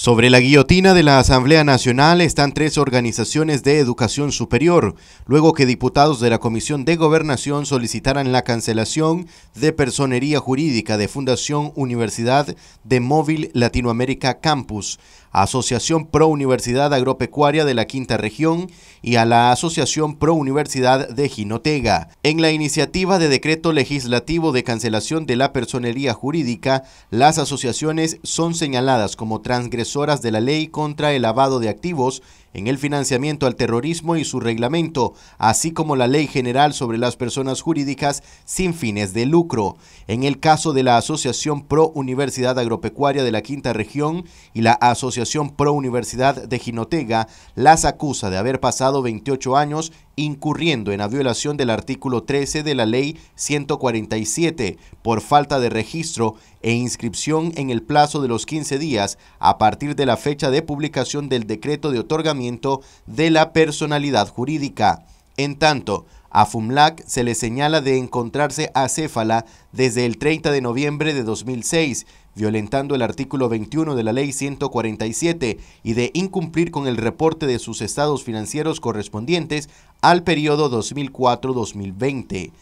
Sobre la guillotina de la Asamblea Nacional están tres organizaciones de educación superior, luego que diputados de la Comisión de Gobernación solicitaran la cancelación de personería jurídica de Fundación Universidad de Móvil Latinoamérica Campus. Asociación Pro Universidad Agropecuaria de la Quinta Región y a la Asociación Pro Universidad de Jinotega. En la iniciativa de decreto legislativo de cancelación de la personería jurídica, las asociaciones son señaladas como transgresoras de la ley contra el lavado de activos en el financiamiento al terrorismo y su reglamento, así como la Ley General sobre las Personas Jurídicas sin fines de lucro. En el caso de la Asociación Pro Universidad Agropecuaria de la Quinta Región y la Asociación Pro Universidad de Ginotega, las acusa de haber pasado 28 años incurriendo en la violación del artículo 13 de la Ley 147 por falta de registro e inscripción en el plazo de los 15 días a partir de la fecha de publicación del decreto de otorgamiento de la personalidad jurídica. En tanto, a FUMLAC se le señala de encontrarse acéfala desde el 30 de noviembre de 2006, violentando el artículo 21 de la Ley 147 y de incumplir con el reporte de sus estados financieros correspondientes al periodo 2004-2020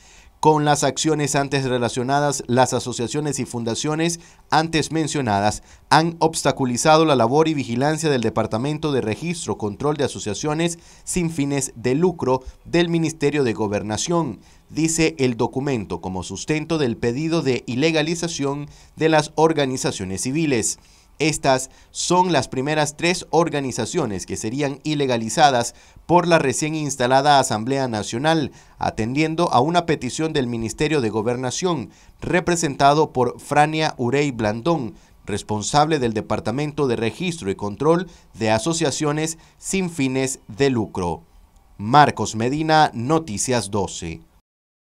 con las acciones antes relacionadas, las asociaciones y fundaciones antes mencionadas han obstaculizado la labor y vigilancia del Departamento de Registro, Control de Asociaciones sin fines de lucro del Ministerio de Gobernación, dice el documento como sustento del pedido de ilegalización de las organizaciones civiles. Estas son las primeras tres organizaciones que serían ilegalizadas por la recién instalada Asamblea Nacional, atendiendo a una petición del Ministerio de Gobernación, representado por Frania Urey Blandón, responsable del Departamento de Registro y Control de Asociaciones sin fines de lucro. Marcos Medina, Noticias 12.